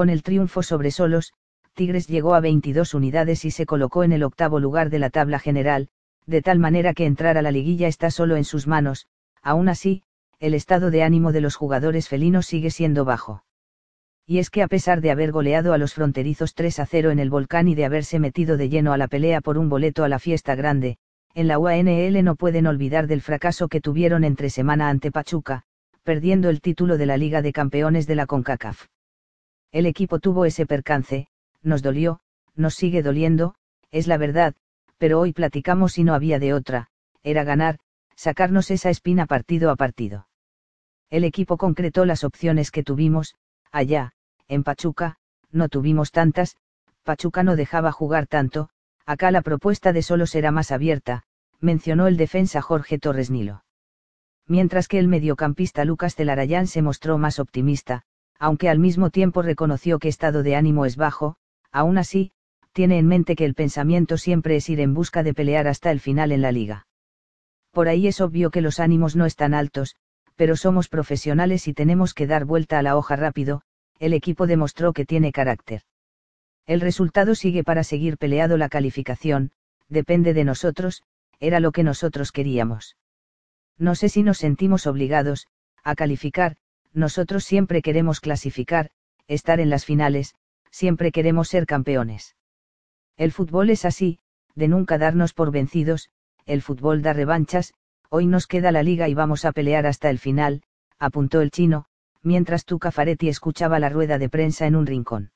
Con el triunfo sobre Solos, Tigres llegó a 22 unidades y se colocó en el octavo lugar de la tabla general, de tal manera que entrar a la liguilla está solo en sus manos, aún así, el estado de ánimo de los jugadores felinos sigue siendo bajo. Y es que a pesar de haber goleado a los fronterizos 3 a 0 en el volcán y de haberse metido de lleno a la pelea por un boleto a la fiesta grande, en la UANL no pueden olvidar del fracaso que tuvieron entre semana ante Pachuca, perdiendo el título de la Liga de Campeones de la CONCACAF. El equipo tuvo ese percance, nos dolió, nos sigue doliendo, es la verdad, pero hoy platicamos y no había de otra, era ganar, sacarnos esa espina partido a partido. El equipo concretó las opciones que tuvimos, allá, en Pachuca, no tuvimos tantas, Pachuca no dejaba jugar tanto, acá la propuesta de solo será más abierta, mencionó el defensa Jorge Torres Nilo. Mientras que el mediocampista Lucas Telarayán se mostró más optimista, aunque al mismo tiempo reconoció que estado de ánimo es bajo, aún así, tiene en mente que el pensamiento siempre es ir en busca de pelear hasta el final en la liga. Por ahí es obvio que los ánimos no están altos, pero somos profesionales y tenemos que dar vuelta a la hoja rápido, el equipo demostró que tiene carácter. El resultado sigue para seguir peleado la calificación, depende de nosotros, era lo que nosotros queríamos. No sé si nos sentimos obligados, a calificar, nosotros siempre queremos clasificar, estar en las finales, siempre queremos ser campeones. El fútbol es así, de nunca darnos por vencidos, el fútbol da revanchas, hoy nos queda la liga y vamos a pelear hasta el final, apuntó el chino, mientras Tuca Faretti escuchaba la rueda de prensa en un rincón.